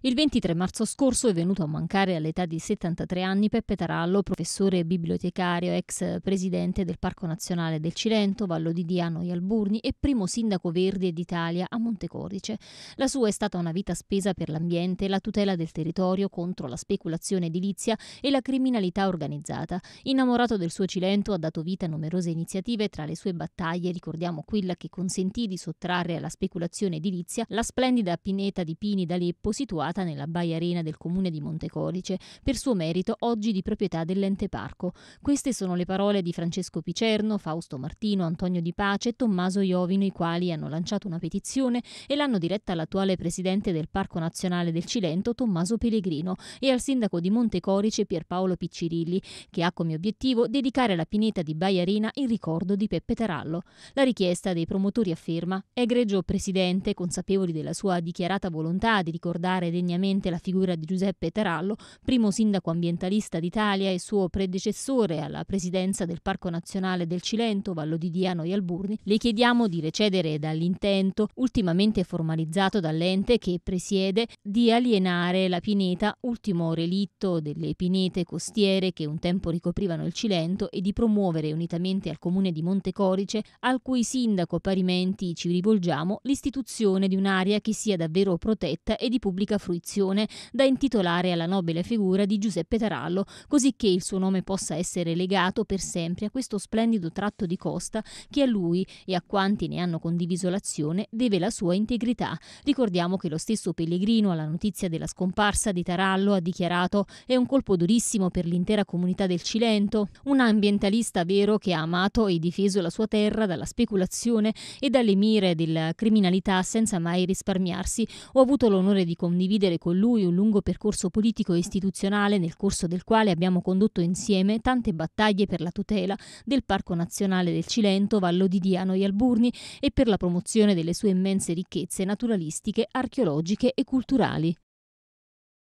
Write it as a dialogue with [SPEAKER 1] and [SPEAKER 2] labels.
[SPEAKER 1] Il 23 marzo scorso è venuto a mancare all'età di 73 anni Peppe Tarallo, professore bibliotecario, ex presidente del Parco Nazionale del Cilento, Vallo di Diano e Alburni e primo sindaco verde d'Italia a Montecorice. La sua è stata una vita spesa per l'ambiente, la tutela del territorio contro la speculazione edilizia e la criminalità organizzata. Innamorato del suo Cilento ha dato vita a numerose iniziative, tra le sue battaglie ricordiamo quella che consentì di sottrarre alla speculazione edilizia la splendida pineta di pini da Leppo situata situata nella Arena del comune di Montecodice, per suo merito oggi di proprietà dell'ente parco. Queste sono le parole di Francesco Picerno, Fausto Martino, Antonio Di Pace e Tommaso Iovino, i quali hanno lanciato una petizione e l'hanno diretta all'attuale presidente del Parco Nazionale del Cilento, Tommaso Pellegrino, e al sindaco di Montecodice, Pierpaolo Piccirilli, che ha come obiettivo dedicare la pineta di Baia Arena in ricordo di Peppe Tarallo. La richiesta dei promotori afferma, egregio presidente, consapevoli della sua dichiarata volontà di ricordare degnamente la figura di Giuseppe Tarallo, primo sindaco ambientalista d'Italia e suo predecessore alla presidenza del Parco Nazionale del Cilento, Vallo di Diano e Alburni, le chiediamo di recedere dall'intento, ultimamente formalizzato dall'ente che presiede, di alienare la pineta, ultimo relitto delle pinete costiere che un tempo ricoprivano il Cilento, e di promuovere, unitamente al comune di Montecorice, al cui sindaco parimenti ci rivolgiamo, l'istituzione di un'area che sia davvero protetta e di pubblica funzione fruizione da intitolare alla nobile figura di Giuseppe Tarallo, così che il suo nome possa essere legato per sempre a questo splendido tratto di costa che a lui e a quanti ne hanno condiviso l'azione deve la sua integrità. Ricordiamo che lo stesso Pellegrino alla notizia della scomparsa di Tarallo ha dichiarato è un colpo durissimo per l'intera comunità del Cilento, un ambientalista vero che ha amato e difeso la sua terra dalla speculazione e dalle mire della criminalità senza mai risparmiarsi. Ho avuto l'onore di condividere condividere con lui un lungo percorso politico e istituzionale nel corso del quale abbiamo condotto insieme tante battaglie per la tutela del Parco Nazionale del Cilento, Vallo di Diano e Alburni e per la promozione delle sue immense ricchezze naturalistiche, archeologiche e culturali.